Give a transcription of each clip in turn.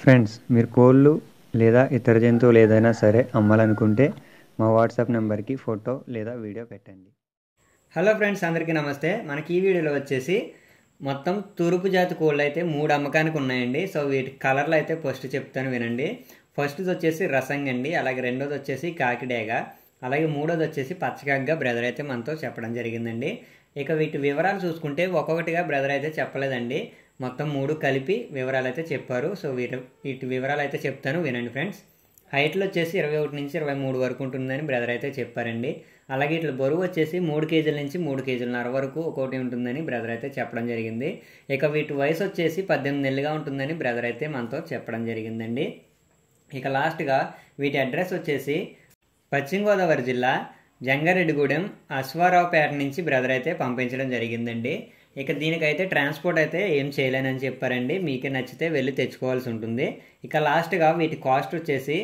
friends మీరు కోళ్ళు లేదా ఇతర జంతువులు ఏదైనా సరే అమ్మాలనుకుంటే మా వాట్సాప్ నెంబర్కి ఫోటో లేదా వీడియో పెట్టండి హలో ఫ్రెండ్స్ అందరికీ నమస్తే మనకి ఈ వీడియోలో వచ్చేసి మొత్తం తూర్పు జాతి కోళ్ళు అయితే మూడు అమ్మకానికి ఉన్నాయండి సో వీటి కలర్లు అయితే ఫస్ట్ చెప్తాను వినండి ఫస్ట్ది వచ్చేసి రసంగ్ అండి అలాగే రెండోది వచ్చేసి కాకిడేగా అలాగే మూడోది వచ్చేసి పచ్చగంగ బ్రదర్ అయితే మనతో చెప్పడం జరిగిందండి ఇక వీటి వివరాలు చూసుకుంటే ఒక్కొక్కటిగా బ్రదర్ అయితే చెప్పలేదండి మొత్తం మూడు కలిపి వివరాలు అయితే చెప్పారు సో వీటి వీటి వివరాలు అయితే చెప్తాను వినండి ఫ్రెండ్స్ హైట్లు వచ్చేసి ఇరవై ఒకటి నుంచి ఇరవై మూడు వరకు ఉంటుందని బ్రదర్ అయితే చెప్పారండి అలాగే ఇట్లా బరువు వచ్చేసి మూడు కేజీల నుంచి మూడు కేజీలన్నర వరకు ఒకటి ఉంటుందని బ్రదర్ అయితే చెప్పడం జరిగింది ఇక వీటి వయసు వచ్చేసి పద్దెనిమిది నెలలుగా ఉంటుందని బ్రదర్ అయితే మనతో చెప్పడం జరిగిందండి ఇక లాస్ట్గా వీటి అడ్రస్ వచ్చేసి పశ్చిమ గోదావరి జిల్లా జంగారెడ్డిగూడెం అశ్వారావుపేట నుంచి బ్రదర్ అయితే పంపించడం జరిగిందండి ఇక దీనికైతే ట్రాన్స్పోర్ట్ అయితే ఏం చేయలేనని చెప్పారండి మీకే నచ్చితే వెళ్ళి తెచ్చుకోవాల్సి ఉంటుంది ఇక లాస్ట్గా వీటి కాస్ట్ వచ్చేసి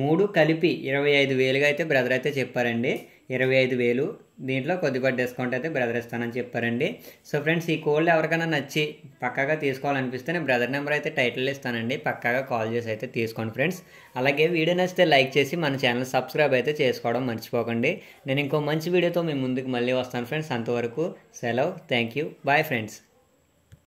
మూడు కలిపి ఇరవై ఐదు వేలుగా అయితే బ్రదర్ అయితే చెప్పారండి ఇరవై ఐదు వేలు దీంట్లో కొద్దిపాటి డిస్కౌంట్ అయితే బ్రదర్ ఇస్తానని చెప్పారండి సో ఫ్రెండ్స్ ఈ కోల్డ్ ఎవరికైనా నచ్చి పక్కాగా తీసుకోవాలనిపిస్తే నేను బ్రదర్ నెంబర్ అయితే టైటిల్ ఇస్తానండి పక్కాగా కాల్ చేసి అయితే తీసుకోండి ఫ్రెండ్స్ అలాగే వీడియో నచ్చితే లైక్ చేసి మన ఛానల్ సబ్స్క్రైబ్ అయితే చేసుకోవడం మర్చిపోకండి నేను ఇంకో మంచి వీడియోతో మీ ముందుకు మళ్ళీ వస్తాను ఫ్రెండ్స్ అంతవరకు సెలవు థ్యాంక్ యూ బాయ్ ఫ్రెండ్స్